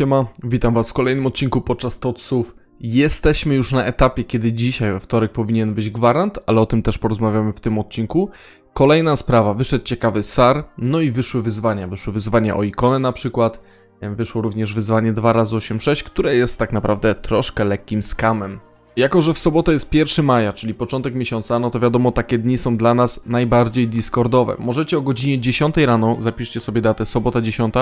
Siema, witam Was w kolejnym odcinku podczas TOTSów. Jesteśmy już na etapie, kiedy dzisiaj we wtorek powinien być gwarant, ale o tym też porozmawiamy w tym odcinku. Kolejna sprawa, wyszedł ciekawy SAR, no i wyszły wyzwania. Wyszły wyzwania o ikonę na przykład, wyszło również wyzwanie 2x86, które jest tak naprawdę troszkę lekkim skamem. Jako, że w sobotę jest 1 maja, czyli początek miesiąca, no to wiadomo, takie dni są dla nas najbardziej Discordowe. Możecie o godzinie 10 rano, zapiszcie sobie datę, sobota 10,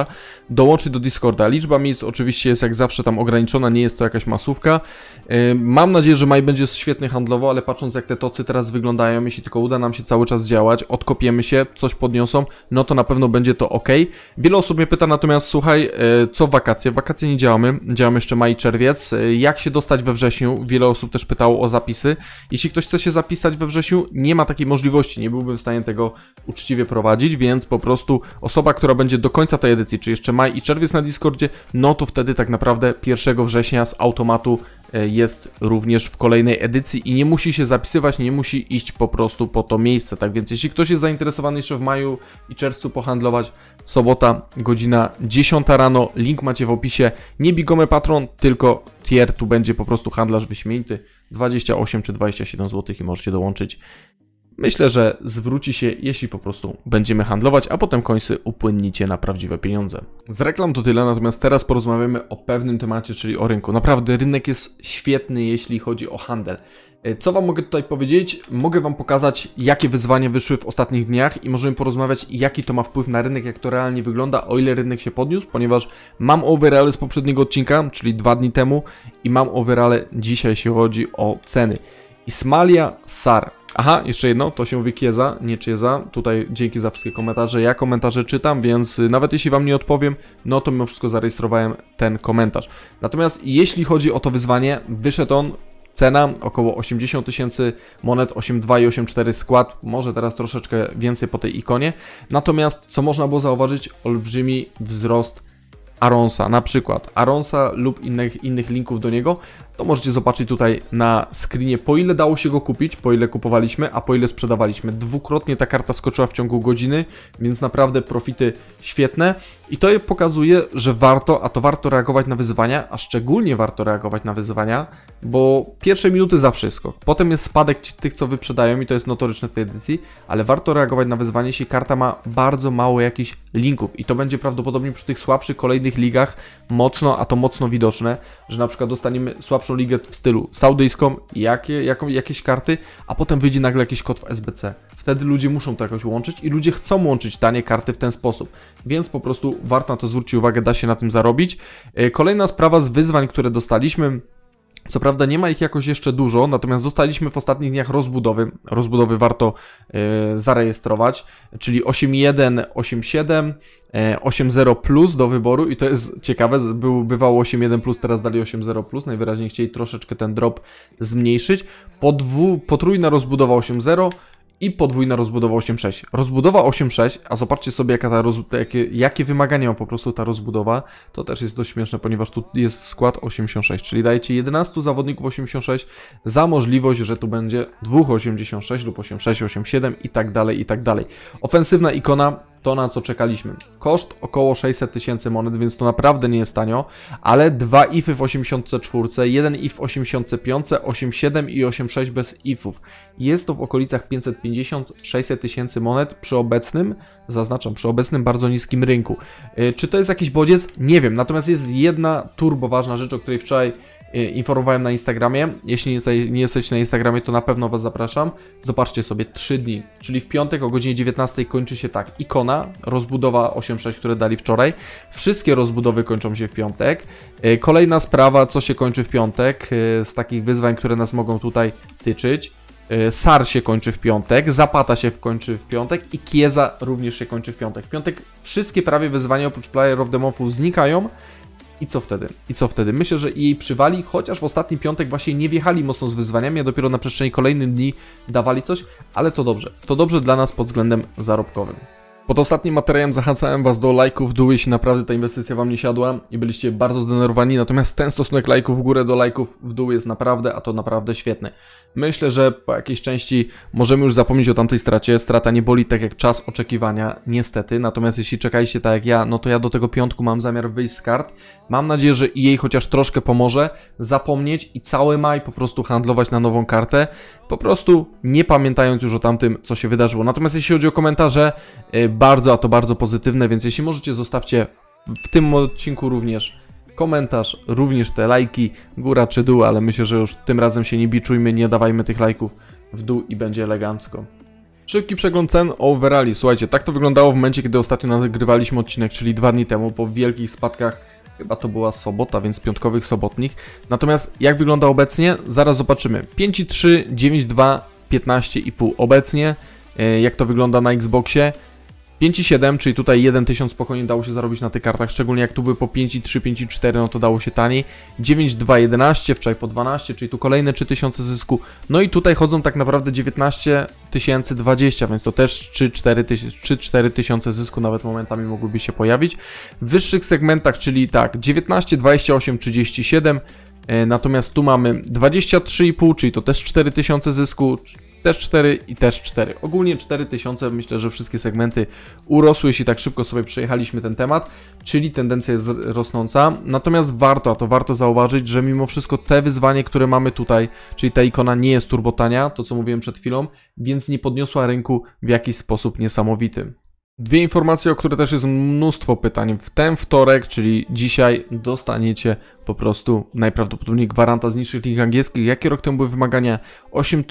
dołączyć do Discorda. Liczba miejsc oczywiście jest jak zawsze tam ograniczona, nie jest to jakaś masówka. Yy, mam nadzieję, że maj będzie świetny handlowo, ale patrząc jak te tocy teraz wyglądają, jeśli tylko uda nam się cały czas działać, odkopiemy się, coś podniosą, no to na pewno będzie to ok. Wiele osób mnie pyta natomiast, słuchaj, yy, co wakacje? Wakacje nie działamy, działamy jeszcze maj i czerwiec. Yy, jak się dostać we wrześniu? Wiele osób osób też pytało o zapisy. Jeśli ktoś chce się zapisać we wrześniu, nie ma takiej możliwości, nie byłbym w stanie tego uczciwie prowadzić, więc po prostu osoba, która będzie do końca tej edycji, czy jeszcze maj i czerwiec na Discordzie, no to wtedy tak naprawdę 1 września z automatu E, jest również w kolejnej edycji i nie musi się zapisywać, nie musi iść po prostu po to miejsce. Tak więc jeśli ktoś jest zainteresowany jeszcze w maju i czerwcu pohandlować, sobota, godzina 10 rano, link macie w opisie. Nie Bigome Patron, tylko tier, tu będzie po prostu handlarz wyśmienity, 28 czy 27 zł i możecie dołączyć Myślę, że zwróci się, jeśli po prostu będziemy handlować, a potem końcy upłynnicie na prawdziwe pieniądze. Z reklam to tyle, natomiast teraz porozmawiamy o pewnym temacie, czyli o rynku. Naprawdę rynek jest świetny, jeśli chodzi o handel. E, co Wam mogę tutaj powiedzieć? Mogę Wam pokazać, jakie wyzwania wyszły w ostatnich dniach i możemy porozmawiać, jaki to ma wpływ na rynek, jak to realnie wygląda, o ile rynek się podniósł, ponieważ mam overale z poprzedniego odcinka, czyli dwa dni temu i mam overale dzisiaj, jeśli chodzi o ceny. Ismalia Sar. Aha, jeszcze jedno, to się mówi Kieza, nie Cieza. Tutaj dzięki za wszystkie komentarze. Ja komentarze czytam, więc y, nawet jeśli wam nie odpowiem, no to mimo wszystko zarejestrowałem ten komentarz. Natomiast jeśli chodzi o to wyzwanie, wyszedł on Cena około 80 tysięcy monet, 8,2 i 8,4 skład, może teraz troszeczkę więcej po tej ikonie. Natomiast co można było zauważyć, olbrzymi wzrost Aronsa, na przykład Aronsa lub innych, innych linków do niego, to możecie zobaczyć tutaj na screenie po ile dało się go kupić, po ile kupowaliśmy, a po ile sprzedawaliśmy. Dwukrotnie ta karta skoczyła w ciągu godziny, więc naprawdę profity świetne i to pokazuje, że warto, a to warto reagować na wyzwania, a szczególnie warto reagować na wyzwania, bo pierwsze minuty za wszystko potem jest spadek tych, co wyprzedają i to jest notoryczne w tej edycji, ale warto reagować na wyzwanie, jeśli karta ma bardzo mało jakichś linków i to będzie prawdopodobnie przy tych słabszych kolejnych ligach mocno, a to mocno widoczne, że na przykład dostaniemy słabszy ligę w stylu saudyjską, jakie, jaką, jakieś karty, a potem wyjdzie nagle jakiś kod w SBC. Wtedy ludzie muszą to jakoś łączyć i ludzie chcą łączyć tanie karty w ten sposób. Więc po prostu warto na to zwrócić uwagę, da się na tym zarobić. E, kolejna sprawa z wyzwań, które dostaliśmy, co prawda nie ma ich jakoś jeszcze dużo, natomiast dostaliśmy w ostatnich dniach rozbudowy. Rozbudowy warto e, zarejestrować, czyli 8.1, 8.7, 8.0 plus do wyboru i to jest ciekawe, był, bywało 8.1 plus, teraz dali 8.0 plus, najwyraźniej chcieli troszeczkę ten drop zmniejszyć. Podwu, potrójna rozbudowa 8.0, i podwójna rozbudowa 8.6. Rozbudowa 8.6, a zobaczcie sobie jaka ta jakie, jakie wymagania ma po prostu ta rozbudowa, to też jest dość śmieszne, ponieważ tu jest skład 86, czyli dajecie 11 zawodników 86 za możliwość, że tu będzie 2.86 86 lub 86, 87 i tak dalej, i tak dalej. Ofensywna ikona to, na co czekaliśmy. Koszt około 600 tysięcy monet, więc to naprawdę nie jest tanio, ale dwa ify w 84, jeden if w 85, 87 i 86 bez ifów. Jest to w okolicach 550-600 tysięcy monet przy obecnym, zaznaczam, przy obecnym bardzo niskim rynku. Y, czy to jest jakiś bodziec? Nie wiem, natomiast jest jedna turbo ważna rzecz, o której wczoraj Y, informowałem na Instagramie. Jeśli nie jesteście na Instagramie, to na pewno Was zapraszam. Zobaczcie sobie 3 dni, czyli w piątek o godzinie 19 kończy się tak. Ikona, rozbudowa 8.6, które dali wczoraj. Wszystkie rozbudowy kończą się w piątek. Y, kolejna sprawa, co się kończy w piątek, y, z takich wyzwań, które nas mogą tutaj tyczyć. Sar się kończy w piątek, Zapata się kończy w piątek i Kieza również się kończy w piątek. W piątek wszystkie prawie wyzwania oprócz Player of the Month znikają i co wtedy? I co wtedy? Myślę, że jej przywali, chociaż w ostatni piątek właśnie nie wjechali mocno z wyzwaniami, a dopiero na przestrzeni kolejnych dni dawali coś, ale to dobrze. To dobrze dla nas pod względem zarobkowym. Pod ostatnim materiałem zachęcałem Was do lajków w dół, jeśli naprawdę ta inwestycja Wam nie siadła i byliście bardzo zdenerwowani, natomiast ten stosunek lajków w górę do lajków w dół jest naprawdę, a to naprawdę świetny. Myślę, że po jakiejś części możemy już zapomnieć o tamtej stracie, strata nie boli tak jak czas oczekiwania, niestety, natomiast jeśli czekaliście tak jak ja, no to ja do tego piątku mam zamiar wyjść z kart. Mam nadzieję, że jej chociaż troszkę pomoże zapomnieć i cały maj po prostu handlować na nową kartę, po prostu nie pamiętając już o tamtym, co się wydarzyło. Natomiast jeśli chodzi o komentarze, y, bardzo, a to bardzo pozytywne, więc jeśli możecie, zostawcie w tym odcinku również komentarz, również te lajki, góra czy dół, ale myślę, że już tym razem się nie biczujmy, nie dawajmy tych lajków w dół i będzie elegancko. Szybki przegląd cen overalli. Słuchajcie, tak to wyglądało w momencie, kiedy ostatnio nagrywaliśmy odcinek, czyli dwa dni temu, po wielkich spadkach, chyba to była sobota, więc piątkowych sobotnich. Natomiast jak wygląda obecnie? Zaraz zobaczymy. 5,3, 9,2, 15,5 obecnie. E, jak to wygląda na Xboxie? 5,7, czyli tutaj 1000 spokojnie dało się zarobić na tych kartach, szczególnie jak tu były po 5,3, 5,4, no to dało się taniej. 9,2,11, wczoraj po 12, czyli tu kolejne 3000 zysku. No i tutaj chodzą tak naprawdę 19 więc to też 3-4 tysiące zysku nawet momentami mogłyby się pojawić. W wyższych segmentach, czyli tak, 19, 28, 37, Natomiast tu mamy 23,5, czyli to też 4000 zysku, też 4 i też 4. Ogólnie 4000, myślę, że wszystkie segmenty urosły, jeśli tak szybko sobie przejechaliśmy ten temat, czyli tendencja jest rosnąca. Natomiast warto, a to warto zauważyć, że mimo wszystko te wyzwanie, które mamy tutaj, czyli ta ikona nie jest turbotania, to co mówiłem przed chwilą, więc nie podniosła rynku w jakiś sposób niesamowity. Dwie informacje, o które też jest mnóstwo pytań. W ten wtorek, czyli dzisiaj, dostaniecie po prostu najprawdopodobniej gwaranta z niższych link angielskich. Jakie rok temu były wymagania? 8360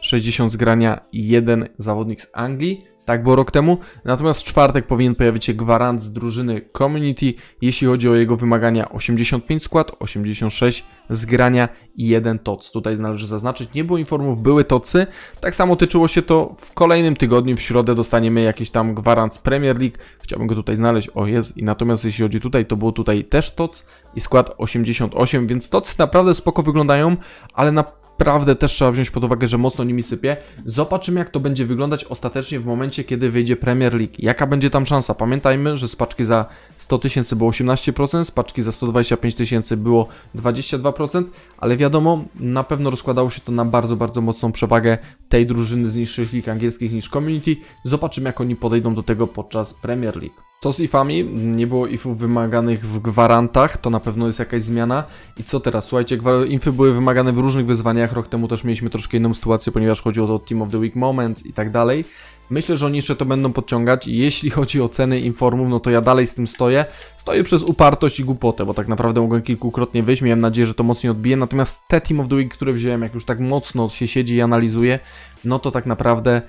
3 60 zgrania, jeden zawodnik z Anglii. Tak było rok temu. Natomiast w czwartek powinien pojawić się gwarant z drużyny Community. Jeśli chodzi o jego wymagania, 85 skład, 86 zgrania i jeden toc. Tutaj należy zaznaczyć, nie było informów, były tocy. Tak samo tyczyło się to w kolejnym tygodniu, w środę dostaniemy jakiś tam gwarant z Premier League. Chciałbym go tutaj znaleźć, o jest. I natomiast jeśli chodzi tutaj, to było tutaj też toc i skład 88, więc tocy naprawdę spoko wyglądają, ale na naprawdę też trzeba wziąć pod uwagę, że mocno nimi sypie. Zobaczymy, jak to będzie wyglądać ostatecznie w momencie, kiedy wyjdzie Premier League. Jaka będzie tam szansa? Pamiętajmy, że spaczki za 100 tysięcy było 18%, spaczki za 125 tysięcy było 22%, ale wiadomo, na pewno rozkładało się to na bardzo, bardzo mocną przewagę tej drużyny z niższych lig angielskich niż Community. Zobaczymy, jak oni podejdą do tego podczas Premier League. Co z ifami? Nie było ifów wymaganych w gwarantach, to na pewno jest jakaś zmiana. I co teraz? Słuchajcie, infy były wymagane w różnych wyzwaniach, rok temu też mieliśmy troszkę inną sytuację, ponieważ chodziło o Team of the Week Moments i tak dalej. Myślę, że oni jeszcze to będą podciągać i jeśli chodzi o ceny informów, no to ja dalej z tym stoję. Stoję przez upartość i głupotę, bo tak naprawdę mogłem kilkukrotnie wyjść, miałem nadzieję, że to mocniej odbije. Natomiast te Team of the Week, które wziąłem, jak już tak mocno się siedzi i analizuje, no to tak naprawdę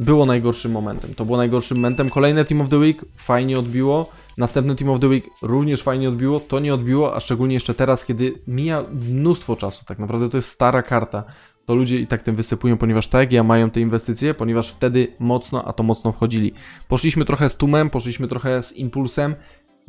było najgorszym momentem. To było najgorszym momentem. Kolejne Team of the Week fajnie odbiło. Następny Team of the Week również fajnie odbiło. To nie odbiło, a szczególnie jeszcze teraz, kiedy mija mnóstwo czasu. Tak naprawdę to jest stara karta. To ludzie i tak tym wysypują, ponieważ tak jak ja mają te inwestycje, ponieważ wtedy mocno, a to mocno wchodzili. Poszliśmy trochę z tumem, poszliśmy trochę z impulsem,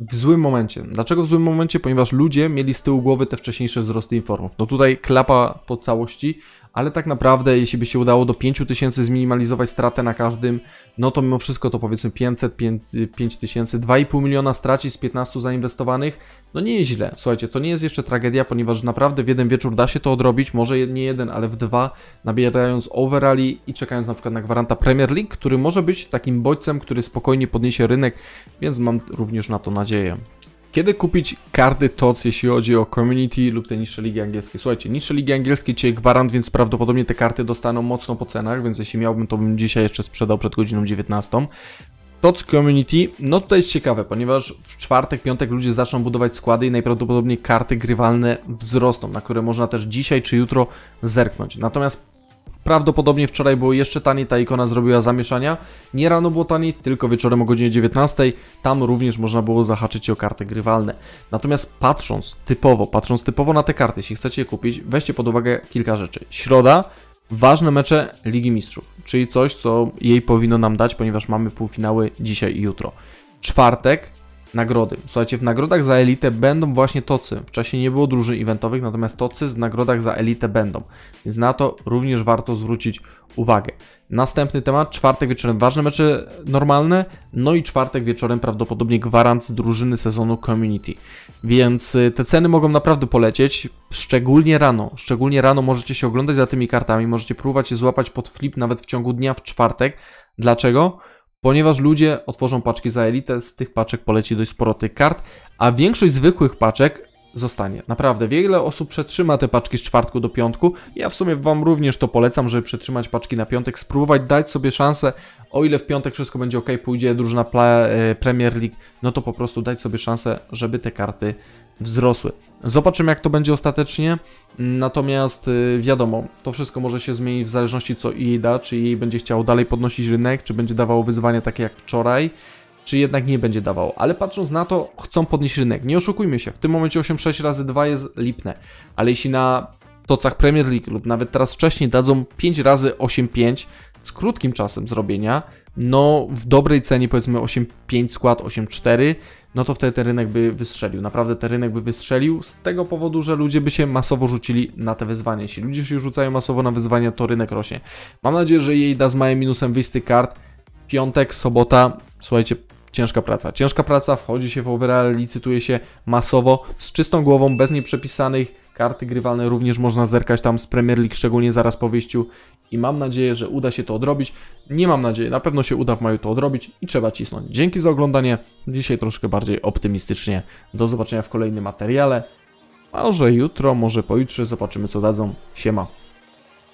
w złym momencie. Dlaczego w złym momencie? Ponieważ ludzie mieli z tyłu głowy te wcześniejsze wzrosty informów. No tutaj klapa po całości, ale tak naprawdę jeśli by się udało do 5000 zminimalizować stratę na każdym, no to mimo wszystko to powiedzmy 500, 5, 5000, 2,5 miliona straci z 15 zainwestowanych, no nie jest źle. Słuchajcie, to nie jest jeszcze tragedia, ponieważ naprawdę w jeden wieczór da się to odrobić, może nie jeden, ale w dwa, nabierając overali i czekając na przykład na gwaranta Premier League, który może być takim bodźcem, który spokojnie podniesie rynek, więc mam również na to nadzieję nadzieję. Kiedy kupić karty TOC, jeśli chodzi o community lub te niższe ligi angielskie? Słuchajcie, niższe ligi angielskie cię gwarant, więc prawdopodobnie te karty dostaną mocno po cenach, więc jeśli miałbym, to bym dzisiaj jeszcze sprzedał przed godziną 19. TOC Community, no to jest ciekawe, ponieważ w czwartek, piątek ludzie zaczną budować składy i najprawdopodobniej karty grywalne wzrosną, na które można też dzisiaj czy jutro zerknąć. Natomiast Prawdopodobnie wczoraj było jeszcze taniej, ta ikona zrobiła zamieszania. Nie rano było taniej, tylko wieczorem o godzinie 19. Tam również można było zahaczyć o karty grywalne. Natomiast patrząc typowo, patrząc typowo na te karty, jeśli chcecie je kupić, weźcie pod uwagę kilka rzeczy. Środa, ważne mecze Ligi Mistrzów, czyli coś, co jej powinno nam dać, ponieważ mamy półfinały dzisiaj i jutro. Czwartek, nagrody. Słuchajcie, w nagrodach za elitę będą właśnie tocy. W czasie nie było drużyn eventowych, natomiast tocy w nagrodach za elitę będą. Więc na to również warto zwrócić uwagę. Następny temat, czwartek wieczorem ważne mecze normalne, no i czwartek wieczorem prawdopodobnie gwarant drużyny sezonu community. Więc y, te ceny mogą naprawdę polecieć, szczególnie rano. Szczególnie rano możecie się oglądać za tymi kartami, możecie próbować je złapać pod flip nawet w ciągu dnia w czwartek. Dlaczego? Ponieważ ludzie otworzą paczki za elitę, z tych paczek poleci dość sporo tych kart, a większość zwykłych paczek zostanie. Naprawdę, wiele osób przetrzyma te paczki z czwartku do piątku. Ja w sumie Wam również to polecam, żeby przetrzymać paczki na piątek, spróbować dać sobie szansę. O ile w piątek wszystko będzie ok, pójdzie drużyna e, Premier League, no to po prostu dać sobie szansę, żeby te karty wzrosły. Zobaczymy, jak to będzie ostatecznie. Natomiast y, wiadomo, to wszystko może się zmienić w zależności co jej da, czy jej będzie chciało dalej podnosić rynek, czy będzie dawało wyzwania takie jak wczoraj, czy jednak nie będzie dawało. Ale patrząc na to, chcą podnieść rynek. Nie oszukujmy się, w tym momencie 8,6 razy 2 jest lipne. Ale jeśli na tocach Premier League lub nawet teraz wcześniej dadzą 5 razy 8,5, z krótkim czasem zrobienia, no w dobrej cenie powiedzmy 8,5 skład, 8,4, no to wtedy ten rynek by wystrzelił. Naprawdę ten rynek by wystrzelił z tego powodu, że ludzie by się masowo rzucili na te wyzwania. Jeśli ludzie się rzucają masowo na wyzwania, to rynek rośnie. Mam nadzieję, że jej da z małym minusem wysty kart. Piątek, sobota, słuchajcie, ciężka praca. Ciężka praca, wchodzi się w overall, licytuje się masowo, z czystą głową, bez nieprzepisanych Karty grywalne również można zerkać tam z Premier League, szczególnie zaraz po wyjściu i mam nadzieję, że uda się to odrobić. Nie mam nadziei, na pewno się uda w maju to odrobić i trzeba cisnąć. Dzięki za oglądanie, dzisiaj troszkę bardziej optymistycznie. Do zobaczenia w kolejnym materiale. Może jutro, może pojutrze, zobaczymy co dadzą. Siema.